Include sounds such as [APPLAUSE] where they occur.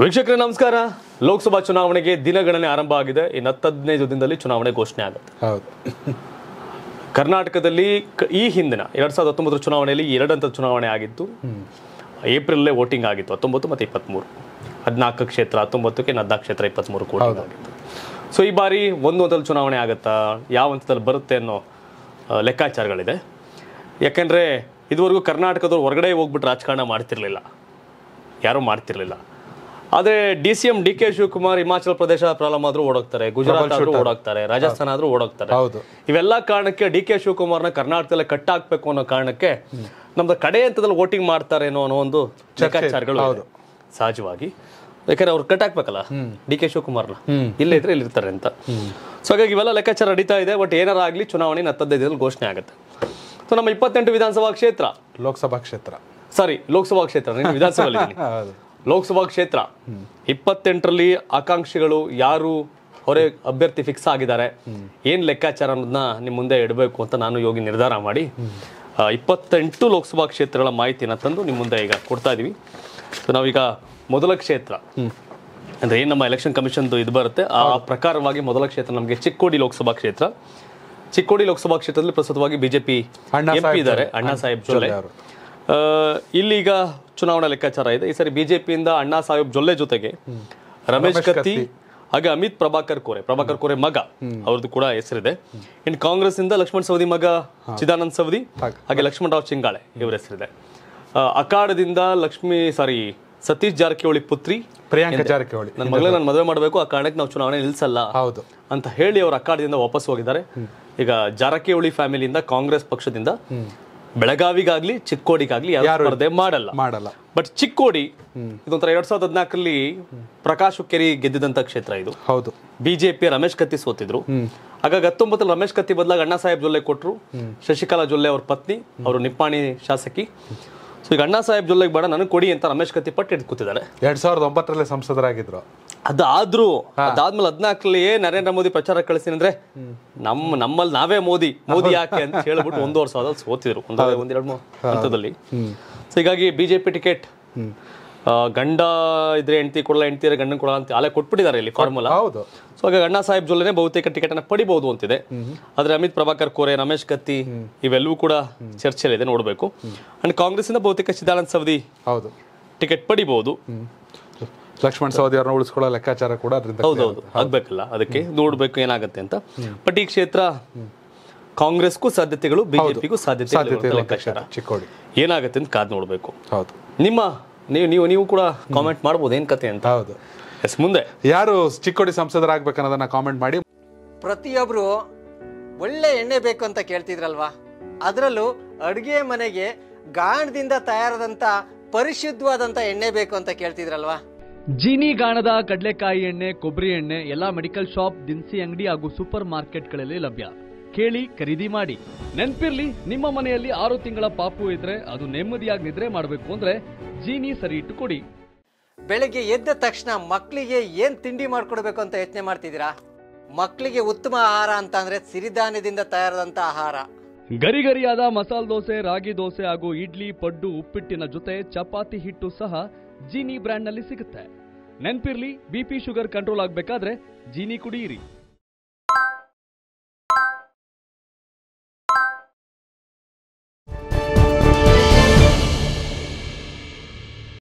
ವೀಕ್ಷಕರೇ ನಮಸ್ಕಾರ ಲೋಕಸಭಾ ಚುನಾವಣೆಗೆ ದಿನಗಣನೆ ಆರಂಭ ಆಗಿದೆ ಇನ್ನು ಹದಿನೈದು ದಿನದಲ್ಲಿ ಚುನಾವಣೆ ಘೋಷಣೆ ಆಗುತ್ತೆ ಕರ್ನಾಟಕದಲ್ಲಿ ಈ ಹಿಂದಿನ ಎರಡ್ ಸಾವಿರದ ಹತ್ತೊಂಬತ್ತರ ಚುನಾವಣೆಯಲ್ಲಿ ಎರಡಂತ ಚುನಾವಣೆ ಆಗಿತ್ತು ಏಪ್ರಿಲ್ಲೇ ವೋಟಿಂಗ್ ಆಗಿತ್ತು ಹತ್ತೊಂಬತ್ತು ಮತ್ತು ಇಪ್ಪತ್ತ್ಮೂರು ಹದಿನಾಲ್ಕು ಕ್ಷೇತ್ರ ಹತ್ತೊಂಬತ್ತಕ್ಕೆ ಹದಿನಾಲ್ಕು ಕ್ಷೇತ್ರ ಇಪ್ಪತ್ತ್ಮೂರು ಕೂಡ ಸೊ ಈ ಬಾರಿ ಒಂದು ಹಂತದಲ್ಲಿ ಚುನಾವಣೆ ಆಗುತ್ತಾ ಯಾವ ಹಂತದಲ್ಲಿ ಬರುತ್ತೆ ಅನ್ನೋ ಲೆಕ್ಕಾಚಾರಗಳಿದೆ ಯಾಕೆಂದರೆ ಇದುವರೆಗೂ ಕರ್ನಾಟಕದವ್ರು ಹೊರಗಡೆ ಹೋಗ್ಬಿಟ್ಟು ರಾಜಕಾರಣ ಮಾಡ್ತಿರ್ಲಿಲ್ಲ ಯಾರೂ ಮಾಡ್ತಿರ್ಲಿಲ್ಲ ಆದ್ರೆ D C M D K Shivakumar Himachal Pradesh problem ಆದ್ರೂ ಓಡೋಗ್ತಾರೆ ಗುಜರಾತ್ ಆದ್ರೂ ಓಡೋಗ್ತಾರೆ ರಾಜಸ್ಥಾನ ಆದ್ರೂ ಓಡೋಗ್ತಾರೆ ಇವೆಲ್ಲ ಕಾರಣಕ್ಕೆ ಡಿ ಕೆ ನ ಕರ್ನಾಟಕದಲ್ಲಿ ಕಟ್ ಹಾಕ್ಬೇಕು ಅನ್ನೋ ಕಾರಣಕ್ಕೆ ನಮ್ದು ಕಡೆ ಹಂತದಲ್ಲಿ ವೋಟಿಂಗ್ ಮಾಡ್ತಾರೇನೋ ಅನ್ನೋ ಒಂದು ಲೆಕ್ಕಾಚಾರಗಳು ಸಹಜವಾಗಿ ಯಾಕಂದ್ರೆ ಅವ್ರು ಕಟ್ ಹಾಕ್ಬೇಕಲ್ಲ ಡಿ ಕೆ ಶಿವಕುಮಾರ್ನ ಇಲ್ಲ ಇದ್ರೆ ಇಲ್ಲಿರ್ತಾರೆ ಅಂತ ಸೊ ಹಾಗಾಗಿ ಇವೆಲ್ಲ ಲೆಕ್ಕಾಚಾರ ನಡೀತಾ ಇದೆ ಬಟ್ ಏನಾರ ಆಗ್ಲಿ ಚುನಾವಣೆ ಹತ್ತದೈದರಲ್ಲಿ ಘೋಷಣೆ ಆಗುತ್ತೆ ಸೊ ನಮ್ಮ ಇಪ್ಪತ್ತೆಂಟು ವಿಧಾನಸಭಾ ಕ್ಷೇತ್ರ ಲೋಕಸಭಾ ಕ್ಷೇತ್ರ ಸಾರಿ ಲೋಕಸಭಾ ಕ್ಷೇತ್ರ ವಿಧಾನಸಭೆ [LAUGHS] ಲೋಕಸಭಾ ಕ್ಷೇತ್ರ ಇಪ್ಪತ್ತೆಂಟರಲ್ಲಿ ಆಕಾಂಕ್ಷಿಗಳು ಯಾರು ಹೊರೆ ಅಭ್ಯರ್ಥಿ ಫಿಕ್ಸ್ ಆಗಿದ್ದಾರೆ ಏನು ಲೆಕ್ಕಾಚಾರ ಅನ್ನೋದನ್ನ ನಿಮ್ಮ ಮುಂದೆ ಇಡಬೇಕು ಅಂತ ನಾನು ಯೋಗಿ ನಿರ್ಧಾರ ಮಾಡಿ ಇಪ್ಪತ್ತೆಂಟು ಲೋಕಸಭಾ ಕ್ಷೇತ್ರಗಳ ಮಾಹಿತಿನ ತಂದು ನಿಮ್ಮ ಮುಂದೆ ಈಗ ಕೊಡ್ತಾ ಇದ್ದೀವಿ ಸೊ ನಾವೀಗ ಮೊದಲ ಕ್ಷೇತ್ರ ಅಂದರೆ ಏನು ನಮ್ಮ ಎಲೆಕ್ಷನ್ ಕಮಿಷನ್ದು ಇದು ಬರುತ್ತೆ ಆ ಪ್ರಕಾರವಾಗಿ ಮೊದಲ ಕ್ಷೇತ್ರ ನಮಗೆ ಚಿಕ್ಕೋಡಿ ಲೋಕಸಭಾ ಕ್ಷೇತ್ರ ಚಿಕ್ಕೋಡಿ ಲೋಕಸಭಾ ಕ್ಷೇತ್ರದಲ್ಲಿ ಪ್ರಸ್ತುತವಾಗಿ ಬಿಜೆಪಿ ಇದ್ದಾರೆ ಅಣ್ಣಾ ಸಾಹೇಬ್ ಜೊಲೆ ಇಲ್ಲಿಗ ಚುನಾವಣಾ ಲೆಕ್ಕಾಚಾರ ಇದೆ ಈ ಸರಿ ಬಿಜೆಪಿಯಿಂದ ಅಣ್ಣಾ ಸಾಹೇಬ್ ಜೊಲ್ಲೆ ಜೊತೆಗೆ ರಮೇಶ್ ಕತ್ತಿ ಹಾಗೆ ಅಮಿತ್ ಪ್ರಭಾಕರ್ ಕೋರೆ ಪ್ರಭಾಕರ್ ಕೋರೆ ಮಗ ಅವ್ರದ್ದು ಕೂಡ ಹೆಸರಿದೆ ಇನ್ ಕಾಂಗ್ರೆಸ್ ಇಂದ ಲಕ್ಷ್ಮಣ್ ಸವದಿ ಮಗ ಚಿದಾನಂದ್ ಸವದಿ ಹಾಗೆ ರಾವ್ ಚಿಂಗಾಳೆ ಇವರ ಹೆಸರಿದೆ ಅಖಾಡದಿಂದ ಲಕ್ಷ್ಮಿ ಸಾರಿ ಸತೀಶ್ ಜಾರಕಿಹೊಳಿ ಪುತ್ರಿ ಪ್ರಿಯಾಂಕಾ ಜಾರಕಿಹೊಳಿ ನನ್ನ ಮಗಳ ನಾನು ಮದುವೆ ಮಾಡಬೇಕು ಆ ಕಾರಣಕ್ಕೆ ನಾವು ಚುನಾವಣೆ ನಿಲ್ಲಿಸಲ್ಲ ಹೌದು ಅಂತ ಹೇಳಿ ಅವರು ಅಖಾಡದಿಂದ ವಾಪಸ್ ಹೋಗಿದ್ದಾರೆ ಈಗ ಜಾರಕಿಹೊಳಿ ಫ್ಯಾಮಿಲಿಯಿಂದ ಕಾಂಗ್ರೆಸ್ ಪಕ್ಷದಿಂದ ಬೆಳಗಾವಿಗಾಗ್ಲಿ ಚಿಕ್ಕೋಡಿಗಾಗ್ಲಿ ಯಾರು ಸ್ಪರ್ಧೆ ಮಾಡಲ್ಲ ಮಾಡಲ್ಲ ಬಟ್ ಚಿಕ್ಕೋಡಿ ಇದೊಂಥರ ಎರಡ್ ಸಾವಿರದ ಹದಿನಾಲ್ಕರಲ್ಲಿ ಪ್ರಕಾಶ್ ಹುಕ್ಕೇರಿ ಗೆದ್ದಿದಂತ ಕ್ಷೇತ್ರ ಇದು ಹೌದು ಬಿಜೆಪಿ ರಮೇಶ್ ಕತ್ತಿ ಸೋತಿದ್ರು ಹಾಗಾಗಿ ಹತ್ತೊಂಬತ್ತರಲ್ಲಿ ರಮೇಶ್ ಕತ್ತಿ ಬದಲಾಗಿ ಅಣ್ಣಾ ಸಾಹೇಬ್ ಜೊಲ್ಲೆ ಕೊಟ್ಟರು ಶಶಿಕಲಾ ಜೊಲ್ಲೆ ಅವ್ರ ಪತ್ನಿ ಅವರು ನಿಪ್ಪಾಣಿ ಶಾಸಕಿ ಸೊ ಈಗ ಅಣ್ಣಾ ಸಾಹೇಬ್ ಜೊಲ್ಲೆಗೆ ಬೇಡ ನನಗೆ ಕೊಡಿ ಅಂತ ರಮೇಶ್ ಕತ್ತಿ ಪಟ್ಟು ಹಿಡಿದು ಕೂತಿದ್ದಾರೆ ಎರಡ್ ಸಾವಿರದ ಒಂಬತ್ತರಲ್ಲಿ ಸಂಸದರಾಗಿದ್ರು ಅದಾದ್ರೂ ಅದಾದ್ಮೇಲೆ ಹದ್ನಾಲ್ಕಲ್ಲಿ ನರೇಂದ್ರ ಮೋದಿ ಪ್ರಚಾರ ಕಳಿಸ್ತೀನಿ ಅಂದ್ರೆ ನಮ್ ನಮ್ಮಲ್ಲಿ ನಾವೇ ಮೋದಿ ಮೋದಿ ಯಾಕೆ ಅಂತ ಹೇಳ್ಬಿಟ್ಟು ಒಂದು ವರ್ಷ ಆದಲ್ಲಿ ಸೋತಿದ್ರು ಒಂದೆರಡು ಹಂತದಲ್ಲಿ ಸೊ ಹೀಗಾಗಿ ಬಿಜೆಪಿ ಟಿಕೆಟ್ ಗಂಡ ಇದ್ರೆ ಹೆಂಡತಿ ಕೊಡಲ್ಲ ಹೆಂಡತಿ ಇದ್ರೆ ಗಂಡನ ಕೊಡಲ್ಲ ಅಂತ ಅಲ್ಲೇ ಕೊಟ್ಬಿಟ್ಟಿದ್ದಾರೆ ಇಲ್ಲಿ ಫಾರ್ಮುಲಾ ಹೌದು ಸೊ ಹಾಗೆ ಅಣ್ಣಾ ಸಾಹೇಬ್ ಜೊಲ್ಲೆನೇ ಬಹುತೇಕ ಟಿಕೆಟ್ ಅನ್ನ ಪಡಿಬಹುದು ಅಂತಿದೆ ಆದ್ರೆ ಅಮಿತ್ ಪ್ರಭಾಕರ್ ಕೋರೆ ರಮೇಶ್ ಕತ್ತಿ ಇವೆಲ್ಲವೂ ಕೂಡ ಇದೆ ನೋಡಬೇಕು ಅಂಡ್ ಕಾಂಗ್ರೆಸ್ ಇಂದ ಬಹುತೇಕ ಸಿದ್ದಾನಂದ ಸವದಿ ಹೌದು ಟಿಕೆಟ್ ಪಡಿಬಹುದು ಲಕ್ಷ್ಮಣ ಅವ್ರನ್ನ ಉಳಿಸ್ಕೊಳ್ಳೋ ಲೆಕ್ಕಾಚಾರ ಕೂಡ ಅದರಿಂದ ಹೌದೌದು ಆಗ್ಬೇಕಲ್ಲ ಅದಕ್ಕೆ ನೋಡ್ಬೇಕು ಏನಾಗುತ್ತೆ ಅಂತ ಬಟ್ ಈ ಕ್ಷೇತ್ರ ಕಾಂಗ್ರೆಸ್ಗೂ ಸಾಧ್ಯತೆಗಳು ಬಿಜೆಪಿಗೂ ಸಾಧ್ಯತೆ ಲೆಕ್ಕಾಚಾರ ಚಿಕ್ಕೋಡಿ ಏನಾಗುತ್ತೆ ಅಂತ ಕಾದ್ ನೋಡ್ಬೇಕು ಹೌದು ನಿಮ್ಮ ನೀವು ನೀವು ನೀವು ಕೂಡ ಕಾಮೆಂಟ್ ಮಾಡ್ಬೋದು ಏನ್ ಕತೆ ಅಂತ ಹೌದು ಎಸ್ ಮುಂದೆ ಯಾರು ಚಿಕ್ಕೋಡಿ ಸಂಸದರಾಗಬೇಕನ್ನೋದನ್ನ ಕಾಮೆಂಟ್ ಮಾಡಿ ಪ್ರತಿಯೊಬ್ರು ಒಳ್ಳೆ ಎಣ್ಣೆ ಬೇಕು ಅಂತ ಕೇಳ್ತಿದ್ರಲ್ವಾ ಅದರಲ್ಲೂ ಅಡುಗೆ ಮನೆಗೆ ಗಾಣದಿಂದ ತಯಾರಾದಂಥ ಪರಿಶುದ್ಧವಾದಂಥ ಎಣ್ಣೆ ಬೇಕು ಅಂತ ಕೇಳ್ತಿದ್ರಲ್ವಾ ಜೀನಿ ಗಾಣದ ಕಡಲೆಕಾಯಿ ಎಣ್ಣೆ ಕೊಬ್ಬರಿ ಎಣ್ಣೆ ಎಲ್ಲ ಮೆಡಿಕಲ್ ಶಾಪ್ ದಿನಸಿ ಅಂಗಡಿ ಹಾಗೂ ಸೂಪರ್ ಮಾರ್ಕೆಟ್ಗಳಲ್ಲಿ ಲಭ್ಯ ಕೇಳಿ ಖರೀದಿ ಮಾಡಿ ನೆನ್ಪಿರ್ಲಿ ನಿಮ್ಮ ಮನೆಯಲ್ಲಿ ಆರು ತಿಂಗಳ ಪಾಪು ಇದ್ರೆ ಅದು ನೆಮ್ಮದಿಯಾಗಿ ನಿದ್ರೆ ಮಾಡಬೇಕು ಅಂದ್ರೆ ಜೀನಿ ಸರಿ ಇಟ್ಟು ಕೊಡಿ ಬೆಳಗ್ಗೆ ಎದ್ದ ತಕ್ಷಣ ಮಕ್ಕಳಿಗೆ ಏನ್ ತಿಂಡಿ ಮಾಡ್ಕೊಡ್ಬೇಕು ಅಂತ ಯೋಚನೆ ಮಾಡ್ತಿದ್ದೀರಾ ಮಕ್ಕಳಿಗೆ ಉತ್ತಮ ಆಹಾರ ಅಂತ ಅಂದ್ರೆ ಸಿರಿಧಾನ್ಯದಿಂದ ತಯಾರಾದಂತ ಆಹಾರ ಗರಿ ಗರಿಯಾದ ಮಸಾಲೆ ದೋಸೆ ರಾಗಿ ದೋಸೆ ಹಾಗೂ ಇಡ್ಲಿ ಪಡ್ಡು ಉಪ್ಪಿಟ್ಟಿನ ಜೊತೆ ಚಪಾತಿ ಹಿಟ್ಟು ಸಹ ಜೀನಿ ಬ್ರ್ಯಾಂಡ್ನಲ್ಲಿ ಸಿಗುತ್ತೆ ನೆನ್ಪಿರ್ಲಿ ಬಿಪಿ ಪಿ ಶುಗರ್ ಕಂಟ್ರೋಲ್ ಆಗಬೇಕಾದ್ರೆ ಜೀನಿ ಕುಡಿಯಿರಿ